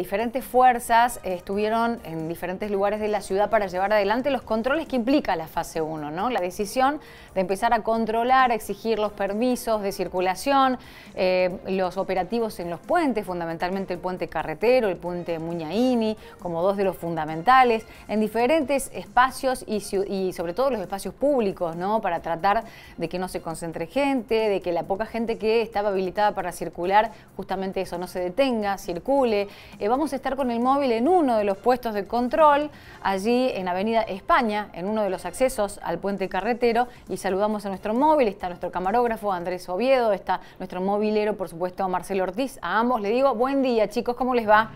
diferentes fuerzas eh, estuvieron en diferentes lugares de la ciudad para llevar adelante los controles que implica la fase 1, ¿no? La decisión de empezar a controlar, a exigir los permisos de circulación, eh, los operativos en los puentes, fundamentalmente el puente carretero, el puente Muñaini, como dos de los fundamentales, en diferentes espacios y, sobre todo los espacios públicos, ¿no? Para tratar de que no se concentre gente, de que la poca gente que estaba habilitada para circular, justamente eso, no se detenga, circule vamos a estar con el móvil en uno de los puestos de control, allí en Avenida España, en uno de los accesos al puente carretero, y saludamos a nuestro móvil, está nuestro camarógrafo Andrés Oviedo, está nuestro movilero, por supuesto, Marcelo Ortiz. A ambos les digo, buen día chicos, ¿cómo les va?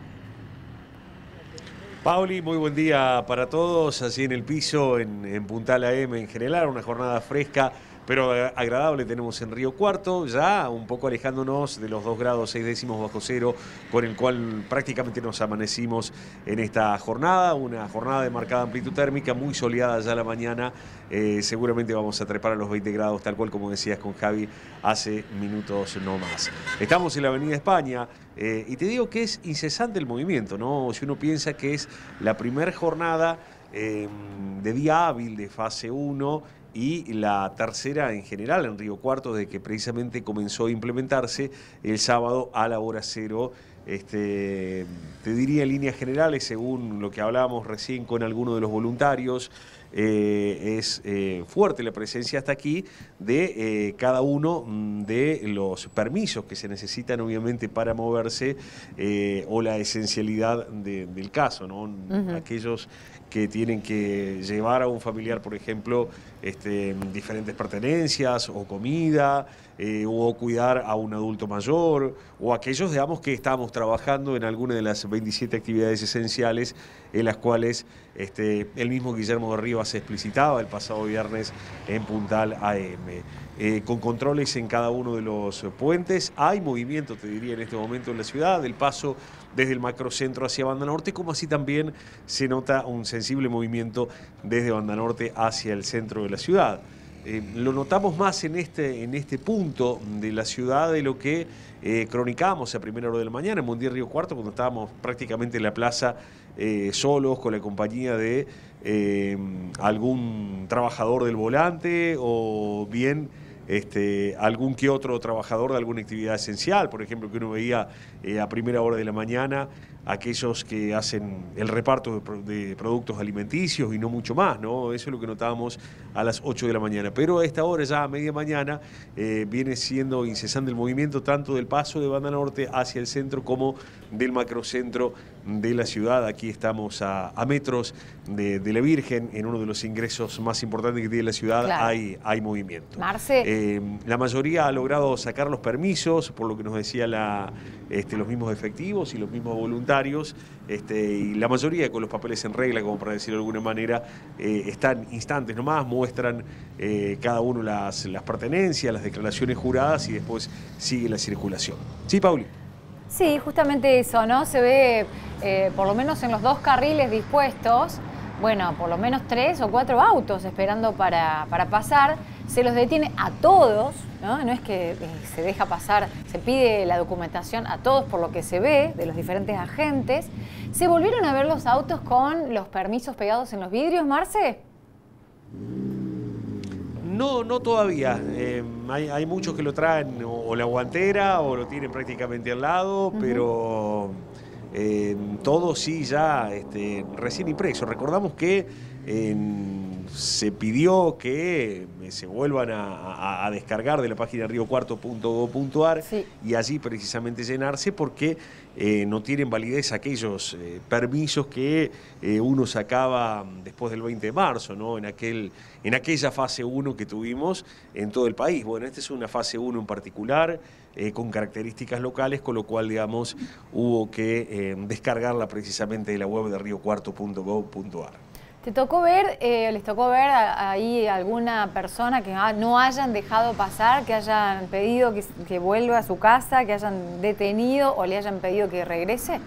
Pauli, muy buen día para todos, así en el piso, en, en Puntal AM en general, una jornada fresca pero eh, agradable tenemos en Río Cuarto, ya un poco alejándonos de los 2 grados 6 décimos bajo cero, con el cual prácticamente nos amanecimos en esta jornada. Una jornada de marcada amplitud térmica, muy soleada ya la mañana. Eh, seguramente vamos a trepar a los 20 grados, tal cual como decías con Javi hace minutos no más. Estamos en la Avenida España eh, y te digo que es incesante el movimiento, ¿no? Si uno piensa que es la primera jornada. de día hábil de fase 1 y la tercera en general en Río Cuarto, de que precisamente comenzó a implementarse el sábado a la hora cero. Este, te diría en líneas generales, según lo que hablábamos recién con alguno de los voluntarios, eh, es eh, fuerte la presencia hasta aquí de eh, cada uno mm, de los permisos que se necesitan obviamente para moverse o la esencialidad del caso, ¿no? Aquellos que tienen que llevar a un familiar, por ejemplo, este, diferentes pertenencias o comida, eh, o cuidar a un adulto mayor, o aquellos, digamos, que estamos trabajando en alguna de las 27 actividades esenciales en las cuales este, el mismo Guillermo de Rivas explicitaba el pasado viernes en Puntal AM. Eh, con controles en cada uno de los puentes. Hay movimiento, te diría, en este momento en la ciudad, del paso desde el macrocentro hacia Banda Norte, como así también se nota un sensible movimiento desde Banda Norte hacia el centro de la ciudad. Eh, lo notamos más en este, en este punto de la ciudad de lo que eh, cronicamos a primera hora de la mañana en Mundial Río Cuarto, cuando estábamos prácticamente en la plaza eh, solos con la compañía de algún trabajador del volante o bien este, algún que otro trabajador de alguna actividad esencial, por ejemplo, que uno veía eh, a primera hora de la mañana aquellos que hacen el reparto de, productos alimenticios y no mucho más, ¿no? Eso es lo que notábamos a las 8 de la mañana. Pero a esta hora, ya a media mañana, eh, viene siendo incesante el movimiento tanto del paso de Banda Norte hacia el centro como del macrocentro de la ciudad. Aquí estamos a, metros de, la Virgen, en uno de los ingresos más importantes que tiene la ciudad, hay, hay movimiento. Eh, la mayoría ha logrado sacar los permisos, por lo que nos decía este, los mismos efectivos y los mismos voluntarios, este, y la mayoría con los papeles en regla, como para decirlo de alguna manera, eh, están instantes nomás, muestran eh, cada uno las, pertenencias, las declaraciones juradas y después sigue la circulación. ¿Sí, Pauli? Sí, justamente eso, ¿no? Se ve, por lo menos en los dos carriles dispuestos, bueno, por lo menos tres o cuatro autos esperando para pasar se los detiene a todos, ¿no? es que eh, se deja pasar, se pide la documentación a todos por lo que se ve de los diferentes agentes. ¿Se volvieron a ver los autos con los permisos pegados en los vidrios, Marce? No, no todavía. Em, hay, muchos que lo traen o, la guantera o lo tienen prácticamente al lado, pero eh, todo sí ya este, recién impreso. Recordamos que... en se pidió que eh, se vuelvan a, descargar de la página riocuarto.gov.ar y allí precisamente llenarse porque eh, no tienen validez aquellos eh, permisos que uno sacaba después del 20 de marzo, ¿no? en, en aquella fase 1 que tuvimos en todo el país. Bueno, esta es una fase 1 en particular. con características locales, con lo cual, digamos, hubo que descargarla precisamente de la web de riocuarto.gov.ar. ¿Te tocó ver, eh, les tocó ver ahí alguna persona que ah, no hayan dejado pasar, que hayan pedido que, vuelva a su casa, que hayan detenido o le hayan pedido que regrese?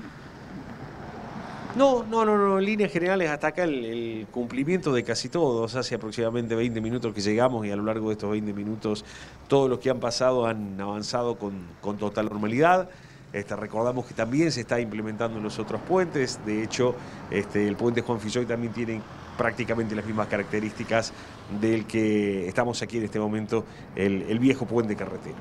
No, no, no, no, en líneas generales hasta acá el, cumplimiento de casi todos, hace aproximadamente 20 minutos que llegamos y a lo largo de estos 20 minutos todos los que han pasado han avanzado con total normalidad. Este, recordamos que también se está implementando en los otros puentes. De hecho, este, el puente Juan Filloy también tiene prácticamente las mismas características del que estamos aquí en este momento, el, viejo puente carretero.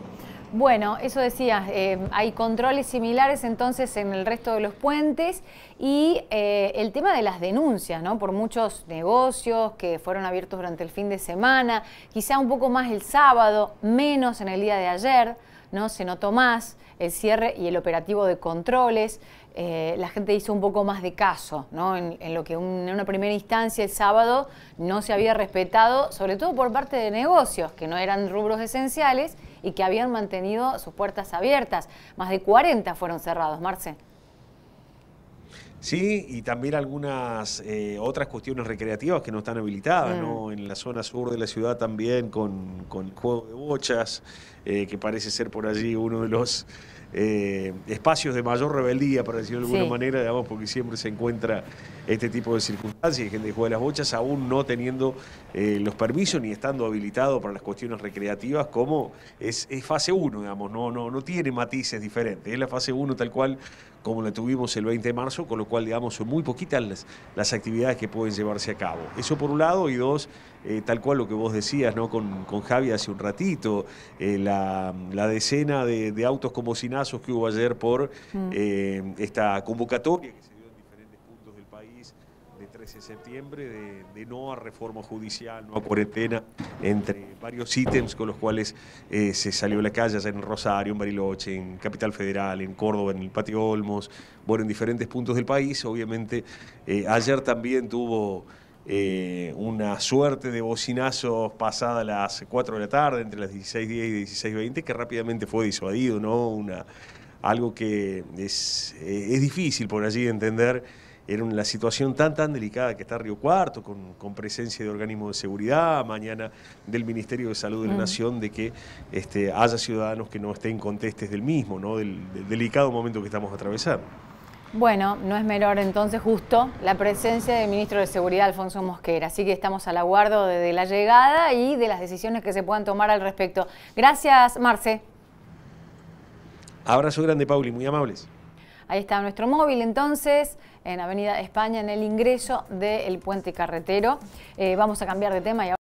Bueno, eso decías, eh, hay controles similares entonces en el resto de los puentes y eh, el tema de las denuncias, ¿no? Por muchos negocios que fueron abiertos durante el fin de semana, quizá un poco más el sábado, menos en el día de ayer. ¿no? Se notó más el cierre y el operativo de controles. Eh, la gente hizo un poco más de caso, ¿no? En, lo que en una primera instancia el sábado no se había respetado, sobre todo por parte de negocios que no eran rubros esenciales y que habían mantenido sus puertas abiertas. Más de 40 fueron cerrados, Marce. Sí, y también algunas eh, otras cuestiones recreativas que no están habilitadas, ¿no? En la zona sur de la ciudad también con, con juego de bochas, eh, que parece ser por allí uno de los eh, espacios de mayor rebeldía, para decirlo de alguna manera, digamos, porque siempre se encuentra este tipo de circunstancias, gente que juega las bochas aún no teniendo los permisos ni estando habilitado para las cuestiones recreativas, como es, fase 1, digamos, no, no, no tiene matices diferentes, es la fase 1 tal cual como la tuvimos el 20 de marzo, con lo cual digamos, son muy poquitas las, actividades que pueden llevarse a cabo. Eso por un lado, y dos, eh, tal cual lo que vos decías ¿no? con, con Javi hace un ratito, eh, la, decena de, autos como bocinazos que hubo ayer por mm. eh, esta convocatoria 13 septiembre de, no a reforma judicial, no a cuarentena, entre varios ítems con los cuales eh, se salió a la calle en Rosario, en Bariloche, en Capital Federal, en Córdoba, en el Patio Olmos, bueno, en diferentes puntos del país. Obviamente, eh, ayer también tuvo... Eh, una suerte de bocinazos pasada las 4 de la tarde, entre las 16.10 y 16.20, que rápidamente fue disuadido, ¿no? Una, algo que es, es difícil por allí entender era una situación tan tan delicada que está Río Cuarto, con, presencia de organismos de seguridad, mañana del Ministerio de Salud de la Nación, de que este, haya ciudadanos que no estén contestes del mismo, ¿no? Del, delicado momento que estamos atravesando. Bueno, no es menor entonces justo la presencia del ministro de Seguridad, Alfonso Mosquera. Así que estamos al aguardo de, de la llegada y de las decisiones que se puedan tomar al respecto. Gracias, Marce. Abrazo grande, Pauli, muy amables. Ahí está nuestro móvil entonces, en Avenida España, en el ingreso del puente carretero. Eh, vamos a cambiar de tema y ahora...